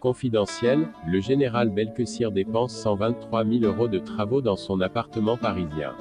Confidentiel, le général Belkessir dépense 123 000 euros de travaux dans son appartement parisien.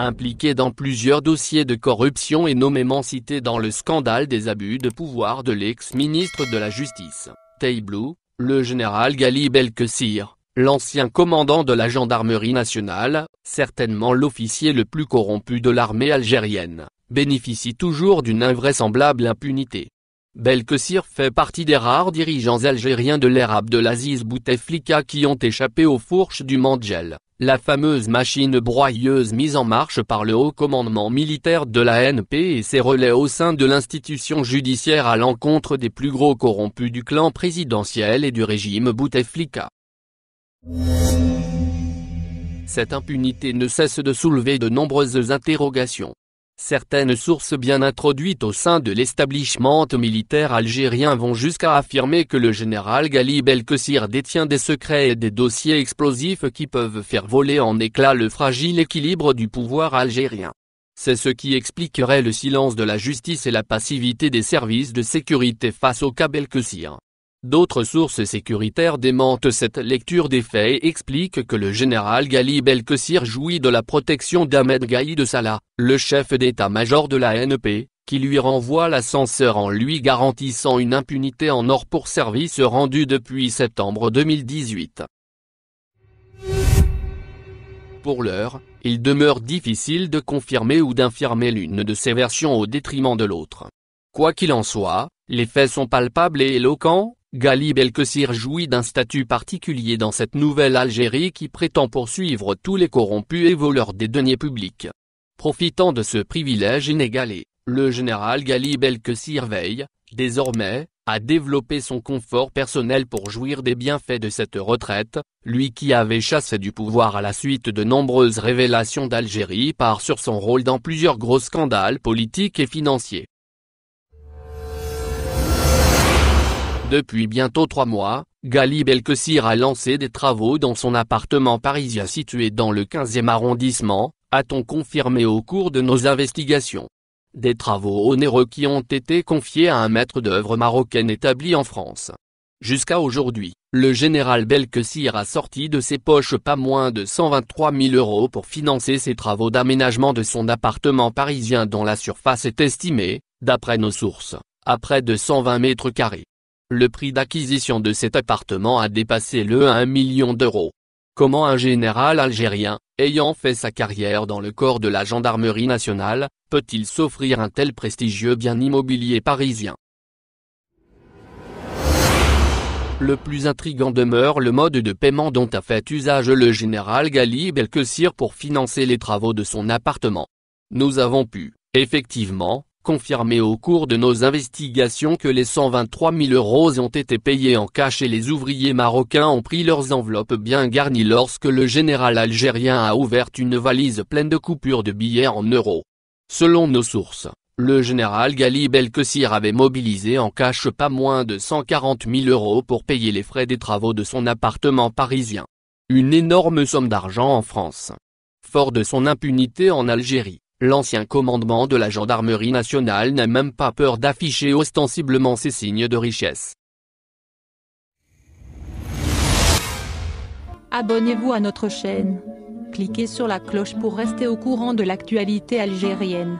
Impliqué dans plusieurs dossiers de corruption et nommément cité dans le scandale des abus de pouvoir de l'ex-ministre de la Justice, Taïblou, le général Gali Belkessir, l'ancien commandant de la gendarmerie nationale, certainement l'officier le plus corrompu de l'armée algérienne, bénéficie toujours d'une invraisemblable impunité. Belkessir fait partie des rares dirigeants algériens de l'ère Abdelaziz Bouteflika qui ont échappé aux fourches du Mandjel, la fameuse machine broyeuse mise en marche par le haut commandement militaire de la NP et ses relais au sein de l'institution judiciaire à l'encontre des plus gros corrompus du clan présidentiel et du régime Bouteflika. Cette impunité ne cesse de soulever de nombreuses interrogations. Certaines sources bien introduites au sein de l'establishment militaire algérien vont jusqu'à affirmer que le général Gali Belkessir détient des secrets et des dossiers explosifs qui peuvent faire voler en éclats le fragile équilibre du pouvoir algérien. C'est ce qui expliquerait le silence de la justice et la passivité des services de sécurité face au cas Belkessir. D'autres sources sécuritaires démentent cette lecture des faits et expliquent que le général El Kessir jouit de la protection d'Ahmed Gaïd Salah, le chef d'état-major de la NP, qui lui renvoie l'ascenseur en lui garantissant une impunité en or pour service rendu depuis septembre 2018. Pour l'heure, il demeure difficile de confirmer ou d'infirmer l'une de ces versions au détriment de l'autre. Quoi qu'il en soit, les faits sont palpables et éloquents, Gali Kassir jouit d'un statut particulier dans cette nouvelle Algérie qui prétend poursuivre tous les corrompus et voleurs des deniers publics. Profitant de ce privilège inégalé, le général Gali Kassir veille, désormais, à développer son confort personnel pour jouir des bienfaits de cette retraite, lui qui avait chassé du pouvoir à la suite de nombreuses révélations d'Algérie par sur son rôle dans plusieurs gros scandales politiques et financiers. Depuis bientôt trois mois, Gali Belkessir a lancé des travaux dans son appartement parisien situé dans le 15e arrondissement, a-t-on confirmé au cours de nos investigations. Des travaux onéreux qui ont été confiés à un maître d'œuvre marocaine établi en France. Jusqu'à aujourd'hui, le général Belkessir a sorti de ses poches pas moins de 123 000 euros pour financer ses travaux d'aménagement de son appartement parisien dont la surface est estimée, d'après nos sources, à près de 120 mètres carrés. Le prix d'acquisition de cet appartement a dépassé le 1 million d'euros. Comment un général algérien, ayant fait sa carrière dans le corps de la gendarmerie nationale, peut-il s'offrir un tel prestigieux bien immobilier parisien Le plus intrigant demeure le mode de paiement dont a fait usage le général Gali Belkessir pour financer les travaux de son appartement. Nous avons pu, effectivement, confirmé au cours de nos investigations que les 123 000 euros ont été payés en cash et les ouvriers marocains ont pris leurs enveloppes bien garnies lorsque le général algérien a ouvert une valise pleine de coupures de billets en euros. Selon nos sources, le général El Kessir avait mobilisé en cash pas moins de 140 000 euros pour payer les frais des travaux de son appartement parisien. Une énorme somme d'argent en France. Fort de son impunité en Algérie, L'ancien commandement de la gendarmerie nationale n'a même pas peur d'afficher ostensiblement ses signes de richesse. Abonnez-vous à notre chaîne. Cliquez sur la cloche pour rester au courant de l'actualité algérienne.